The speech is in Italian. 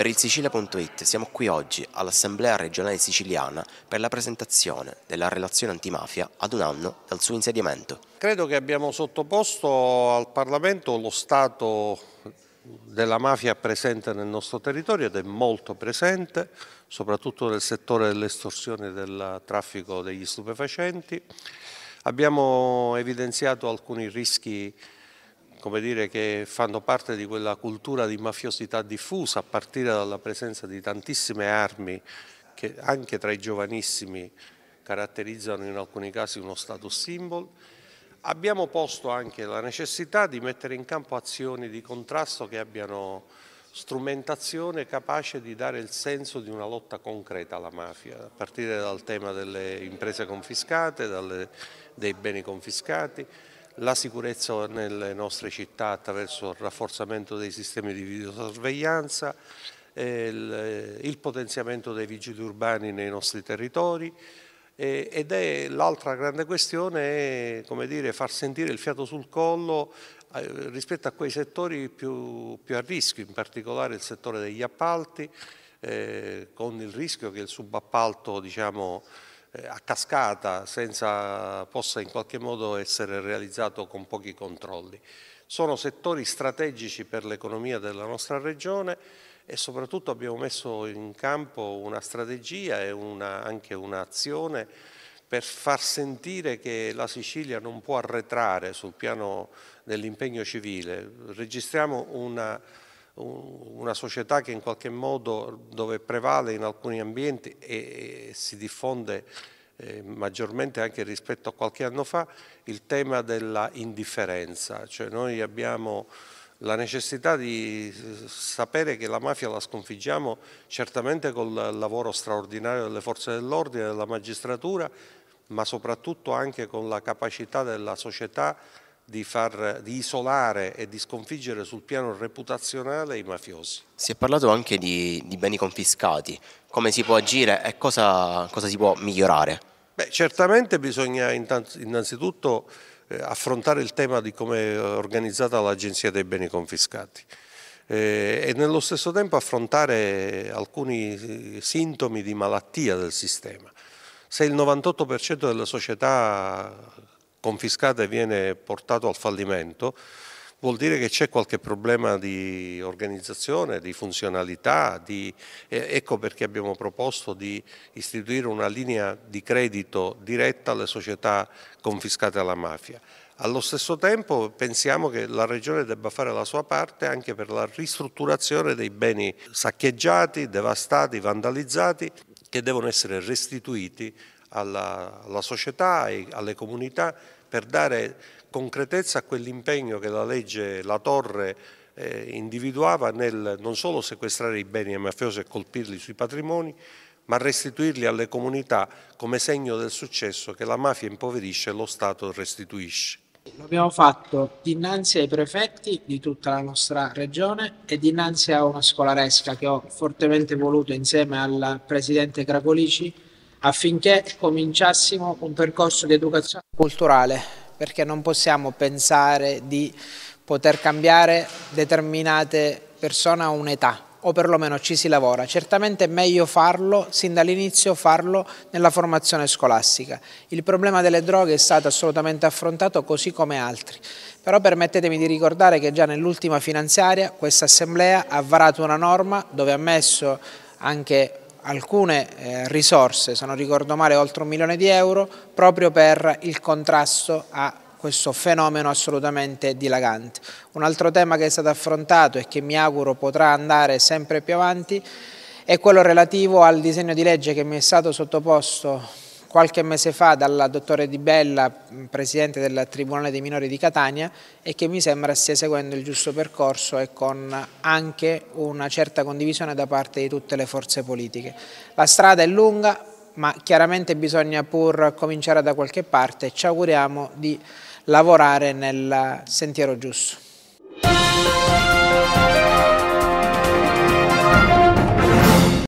Per il Sicilia.it siamo qui oggi all'Assemblea regionale siciliana per la presentazione della relazione antimafia ad un anno dal suo insediamento. Credo che abbiamo sottoposto al Parlamento lo stato della mafia presente nel nostro territorio ed è molto presente, soprattutto nel settore dell'estorsione e del traffico degli stupefacenti. Abbiamo evidenziato alcuni rischi come dire, che fanno parte di quella cultura di mafiosità diffusa, a partire dalla presenza di tantissime armi che anche tra i giovanissimi caratterizzano in alcuni casi uno status symbol. Abbiamo posto anche la necessità di mettere in campo azioni di contrasto che abbiano strumentazione capace di dare il senso di una lotta concreta alla mafia, a partire dal tema delle imprese confiscate, dalle, dei beni confiscati, la sicurezza nelle nostre città attraverso il rafforzamento dei sistemi di videosorveglianza, eh, il, potenziamento dei vigili urbani nei nostri territori ed è l'altra grande questione è dire, far sentire il fiato sul collo eh, rispetto a quei settori più, più a rischio, in particolare il settore degli appalti, eh, con il rischio che il subappalto diciamo, eh, a cascata senza, possa in qualche modo essere realizzato con pochi controlli. Sono settori strategici per l'economia della nostra regione e soprattutto abbiamo messo in campo una strategia e una, anche un'azione per far sentire che la Sicilia non può arretrare sul piano dell'impegno civile. Registriamo una una società che in qualche modo dove prevale in alcuni ambienti e, e si diffonde eh, maggiormente anche rispetto a qualche anno fa il tema della indifferenza, cioè noi abbiamo la necessità di sapere che la mafia la sconfiggiamo certamente col lavoro straordinario delle forze dell'ordine, della magistratura, ma soprattutto anche con la capacità della società di, far, di, isolare e di sconfiggere sul piano reputazionale i mafiosi. Si è parlato anche di, di beni confiscati, come si può agire e cosa, cosa si può migliorare? Beh, certamente bisogna innanzitutto eh, affrontare il tema di come è organizzata l'Agenzia dei beni confiscati eh, e nello stesso tempo affrontare alcuni eh, sintomi di malattia del sistema. Se il 98% delle società confiscata e viene portato al fallimento, vuol dire che c'è qualche problema di organizzazione, di funzionalità, di... ecco perché abbiamo proposto di istituire una linea di credito diretta alle società confiscate alla mafia. Allo stesso tempo pensiamo che la Regione debba fare la sua parte anche per la ristrutturazione dei beni saccheggiati, devastati, vandalizzati che devono essere restituiti alla, alla società e alle comunità per dare concretezza a quell'impegno che la legge La Torre eh, individuava nel non solo sequestrare i beni ai mafiosi e colpirli sui patrimoni, ma restituirli alle comunità come segno del successo che la mafia impoverisce e lo Stato restituisce. Lo abbiamo fatto dinanzi ai prefetti di tutta la nostra regione e dinanzi a una scolaresca che ho fortemente voluto insieme al presidente Cracolici affinché cominciassimo un percorso di educazione culturale, perché non possiamo pensare di poter cambiare determinate persone a un'età o perlomeno ci si lavora. Certamente è meglio farlo, sin dall'inizio farlo nella formazione scolastica. Il problema delle droghe è stato assolutamente affrontato così come altri. Però permettetemi di ricordare che già nell'ultima finanziaria questa Assemblea ha varato una norma dove ha messo anche alcune eh, risorse, se non ricordo male oltre un milione di euro, proprio per il contrasto a questo fenomeno assolutamente dilagante. Un altro tema che è stato affrontato e che mi auguro potrà andare sempre più avanti è quello relativo al disegno di legge che mi è stato sottoposto qualche mese fa dalla dottore Di Bella, mm, presidente del Tribunale dei Minori di Catania e che mi sembra stia seguendo il giusto percorso e con anche una certa condivisione da parte di tutte le forze politiche. La strada è lunga ma chiaramente bisogna pur cominciare da qualche parte e ci auguriamo di lavorare nel sentiero giusto.